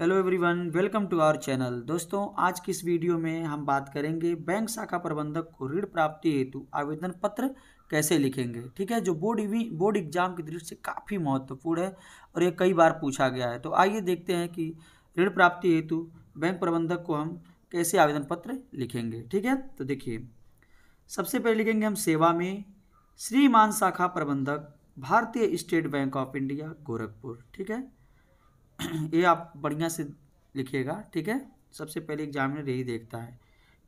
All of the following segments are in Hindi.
hello everyone welcome to our channel दोस्तों आज की इस वीडियो में हम बात करेंगे बैंक शाखा प्रबंधक को ऋण प्राप्ति हेतु आवेदन पत्र कैसे लिखेंगे ठीक है जो बोर्ड बोर्ड एग्जाम की दृष्टि से काफ़ी महत्वपूर्ण है और ये कई बार पूछा गया है तो आइए देखते हैं कि ऋण प्राप्ति हेतु बैंक प्रबंधक को हम कैसे आवेदन पत्र लिखेंगे ठीक है तो देखिए सबसे पहले लिखेंगे हम सेवा में श्रीमान शाखा प्रबंधक भारतीय state bank of India Gorakhpur ठीक है ये आप बढ़िया से लिखिएगा ठीक है सबसे पहले एग्जामिनर यही देखता है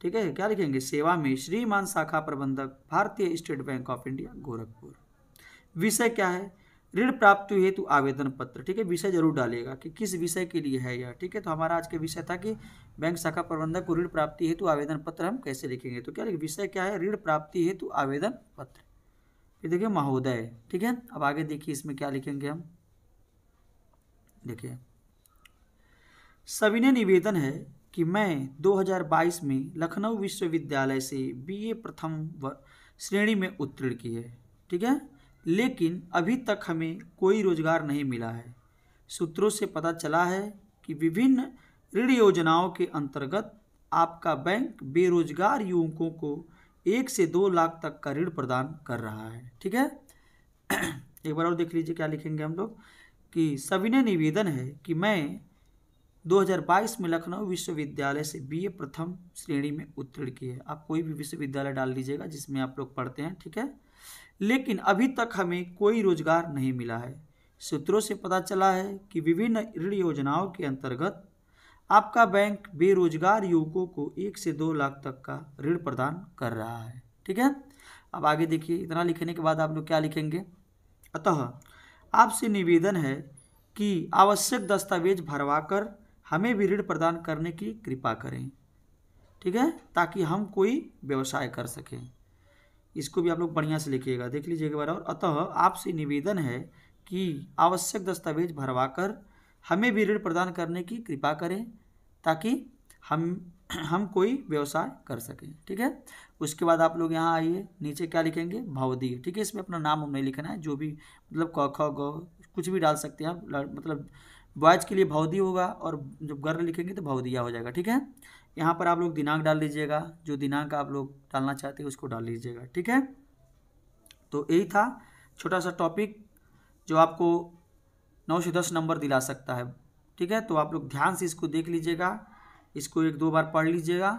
ठीक है क्या लिखेंगे सेवा में श्रीमान शाखा प्रबंधक भारतीय state bank of India Gorakhpur विषय क्या है ऋण प्राप्त हेतु आवेदन पत्र ठीक है विषय जरूर डालेगा कि किस विषय के लिए है यह ठीक है तो हमारा आज का विषय था कि बैंक शाखा प्रबंधक को ऋण प्राप्ति हेतु आवेदन पत्र हम कैसे लिखेंगे तो क्या विषय क्या है ऋण प्राप्ति हेतु आवेदन पत्र ये देखिए महोदय ठीक है अब आगे देखिए इसमें क्या लिखेंगे हम देखिए सविनय निवेदन है कि मैं 2022 में लखनऊ विश्वविद्यालय से बीए प्रथम व श्रेणी में उत्तीर्ण की है ठीक है लेकिन अभी तक हमें कोई रोजगार नहीं मिला है सूत्रों से पता चला है कि विभिन्न ऋण योजनाओं के अंतर्गत आपका बैंक बेरोजगार युवकों को एक से दो लाख तक का ऋण प्रदान कर रहा है ठीक है एक बार और देख लीजिए क्या लिखेंगे हम लोग कि सविनय निवेदन है कि मैं 2022 में लखनऊ विश्वविद्यालय से बीए प्रथम श्रेणी में उत्तीर्ण किए आप कोई भी विश्वविद्यालय डाल लीजिएगा जिसमें आप लोग पढ़ते हैं ठीक है लेकिन अभी तक हमें कोई रोजगार नहीं मिला है सूत्रों से पता चला है कि विभिन्न ऋण योजनाओं के अंतर्गत आपका बैंक बेरोजगार युवकों को एक से दो लाख तक का ऋण प्रदान कर रहा है ठीक है अब आगे देखिए इतना लिखने के बाद आप लोग क्या लिखेंगे अतः आपसे निवेदन है कि आवश्यक दस्तावेज भरवा कर हमें भी ऋण प्रदान करने की कृपा करें ठीक है ताकि हम कोई व्यवसाय कर सकें इसको भी आप लोग बढ़िया से लिखिएगा देख लीजिए एक बार और अतः आपसे निवेदन है कि आवश्यक दस्तावेज भरवा कर हमें भी ऋण प्रदान करने की कृपा करें ताकि हम हम कोई व्यवसाय कर सकें ठीक है उसके बाद आप लोग यहाँ आइए नीचे क्या लिखेंगे भावदीय ठीक है इसमें अपना नाम नहीं लिखना है जो भी मतलब क ख ग कुछ भी डाल सकते हैं आप मतलब बॉयज़ के लिए भावदी होगा और जब गर्ल लिखेंगे तो भावदिया हो जाएगा ठीक है यहाँ पर आप लोग दिनांक डाल लीजिएगा जो दिनांक आप लोग डालना चाहते हैं उसको डाल लीजिएगा ठीक है तो यही था छोटा सा टॉपिक जो आपको नौ से दस नंबर दिला सकता है ठीक है तो आप लोग ध्यान से इसको देख लीजिएगा इसको एक दो बार पढ़ लीजिएगा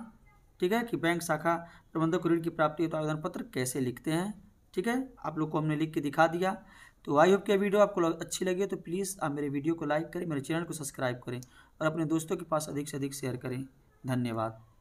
ठीक है कि बैंक शाखा प्रबंधक ऋण की प्राप्ति हेतु आवेदन पत्र कैसे लिखते हैं ठीक है आप लोग को हमने लिख के दिखा दिया तो आई होप के वीडियो आपको अच्छी लगी तो प्लीज़ आप मेरे वीडियो को लाइक करें मेरे चैनल को सब्सक्राइब करें और अपने दोस्तों के पास अधिक से अधिक शेयर करें धन्यवाद